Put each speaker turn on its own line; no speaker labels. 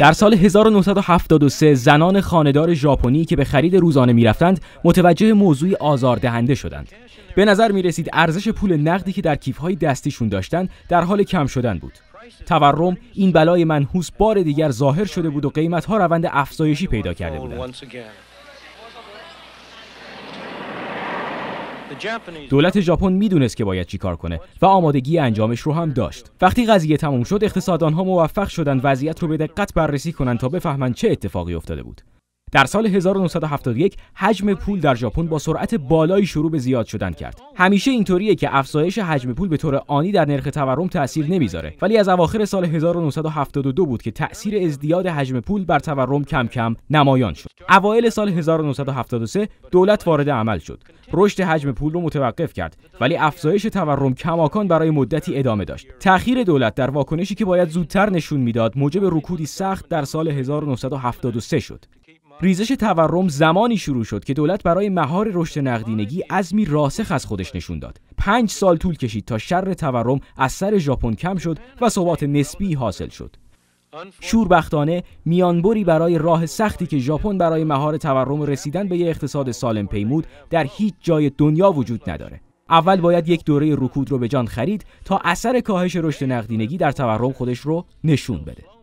در سال
1973 زنان خاندار ژاپنی که به خرید روزانه میرفتند متوجه موضوعی آزاردهنده شدند. به نظر می رسید ارزش پول نقدی که در کیفهای دستیشون داشتند در حال کم شدن بود. تورم این بلای منحوس بار دیگر ظاهر شده بود و قیمتها روند افزایشی پیدا کرده بودند. دولت ژاپن میدونست که باید چی کار کنه و آمادگی انجامش رو هم داشت وقتی قضیه تموم شد اقتصاددانها موفق شدن وضعیت رو به دقت بررسی کنند تا بفهمند چه اتفاقی افتاده بود در سال 1971 حجم پول در ژاپن با سرعت بالایی شروع به زیاد شدن کرد. همیشه اینطوریه که افزایش حجم پول به طور آنی در نرخ تورم تاثیر نمیذاره ولی از اواخر سال 1972 بود که تاثیر ازدیاد حجم پول بر تورم کم کم نمایان شد. اوایل سال 1973 دولت وارد عمل شد. رشد حجم پول رو متوقف کرد ولی افزایش تورم کماکان برای مدتی ادامه داشت. تأخیر دولت در واکنشی که باید زودتر نشون میداد موجب رکودی سخت در سال 1973 شد. ریزش تورم زمانی شروع شد که دولت برای مهار رشد نقدینگی عزمی راسخ از خودش نشون داد. پنج سال طول کشید تا شر تورم از سر ژاپن کم شد و ثبات نسبی حاصل شد. شوربختانه میانبری برای راه سختی که ژاپن برای مهار تورم رسیدن به یک اقتصاد سالم پیمود در هیچ جای دنیا وجود نداره. اول باید یک دوره رکود رو به جان خرید تا اثر کاهش رشد نقدینگی در تورم خودش رو نشون بده.